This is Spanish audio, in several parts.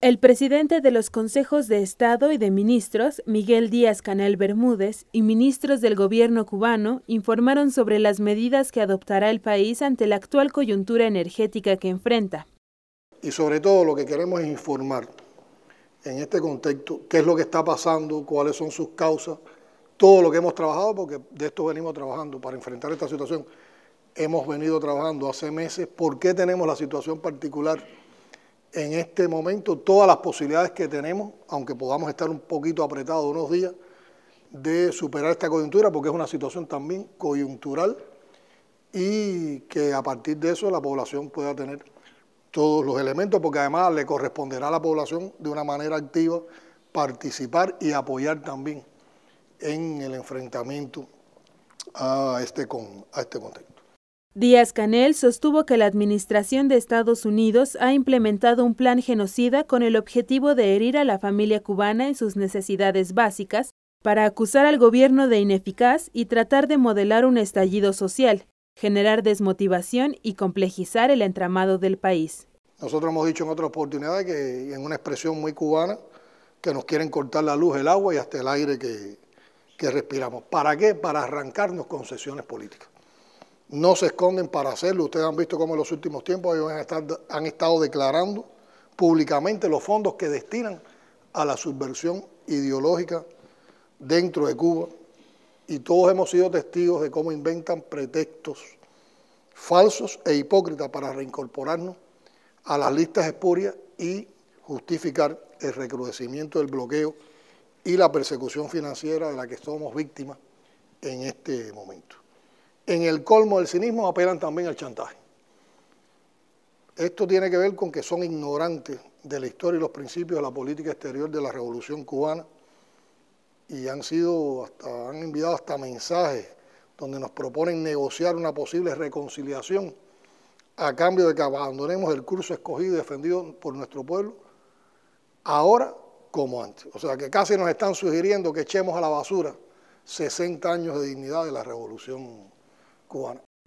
El presidente de los consejos de Estado y de ministros, Miguel Díaz Canel Bermúdez, y ministros del gobierno cubano informaron sobre las medidas que adoptará el país ante la actual coyuntura energética que enfrenta. Y sobre todo lo que queremos es informar en este contexto qué es lo que está pasando, cuáles son sus causas, todo lo que hemos trabajado, porque de esto venimos trabajando para enfrentar esta situación. Hemos venido trabajando hace meses por qué tenemos la situación particular en este momento todas las posibilidades que tenemos, aunque podamos estar un poquito apretados unos días, de superar esta coyuntura, porque es una situación también coyuntural y que a partir de eso la población pueda tener todos los elementos, porque además le corresponderá a la población de una manera activa participar y apoyar también en el enfrentamiento a este, con, a este contexto. Díaz Canel sostuvo que la Administración de Estados Unidos ha implementado un plan genocida con el objetivo de herir a la familia cubana en sus necesidades básicas, para acusar al gobierno de ineficaz y tratar de modelar un estallido social, generar desmotivación y complejizar el entramado del país. Nosotros hemos dicho en otras oportunidades que, en una expresión muy cubana, que nos quieren cortar la luz, el agua y hasta el aire que, respiramos. ¿Para qué? Para arrancarnos concesiones políticas no se esconden para hacerlo. Ustedes han visto cómo en los últimos tiempos ellos han, estado, han estado declarando públicamente los fondos que destinan a la subversión ideológica dentro de Cuba. Y todos hemos sido testigos de cómo inventan pretextos falsos e hipócritas para reincorporarnos a las listas espurias y justificar el recrudecimiento del bloqueo y la persecución financiera de la que somos víctimas en este momento en el colmo del cinismo apelan también al chantaje. Esto tiene que ver con que son ignorantes de la historia y los principios de la política exterior de la Revolución cubana y han sido hasta, han enviado hasta mensajes donde nos proponen negociar una posible reconciliación a cambio de que abandonemos el curso escogido y defendido por nuestro pueblo ahora como antes. O sea, que casi nos están sugiriendo que echemos a la basura 60 años de dignidad de la revolución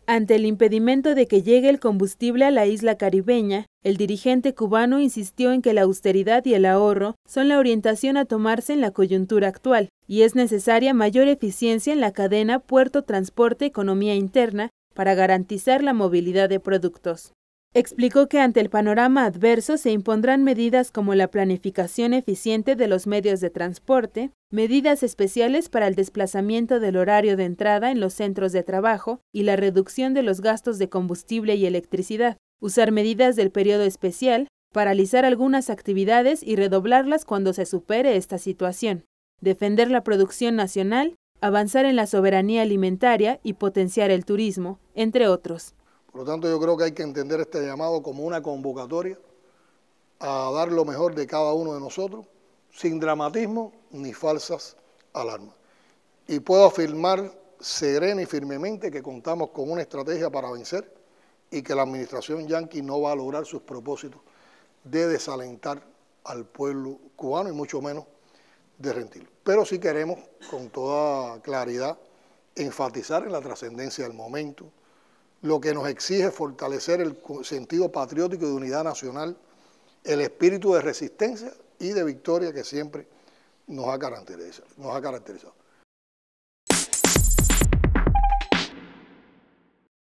ante el impedimento de que llegue el combustible a la isla caribeña, el dirigente cubano insistió en que la austeridad y el ahorro son la orientación a tomarse en la coyuntura actual, y es necesaria mayor eficiencia en la cadena puerto-transporte-economía interna para garantizar la movilidad de productos. Explicó que ante el panorama adverso se impondrán medidas como la planificación eficiente de los medios de transporte, medidas especiales para el desplazamiento del horario de entrada en los centros de trabajo y la reducción de los gastos de combustible y electricidad, usar medidas del periodo especial, paralizar algunas actividades y redoblarlas cuando se supere esta situación, defender la producción nacional, avanzar en la soberanía alimentaria y potenciar el turismo, entre otros. Por lo tanto, yo creo que hay que entender este llamado como una convocatoria a dar lo mejor de cada uno de nosotros, sin dramatismo ni falsas alarmas. Y puedo afirmar serena y firmemente que contamos con una estrategia para vencer y que la administración yanqui no va a lograr sus propósitos de desalentar al pueblo cubano y mucho menos de rendir Pero sí queremos con toda claridad enfatizar en la trascendencia del momento, lo que nos exige fortalecer el sentido patriótico de unidad nacional, el espíritu de resistencia y de victoria que siempre nos ha caracterizado. Nos ha caracterizado.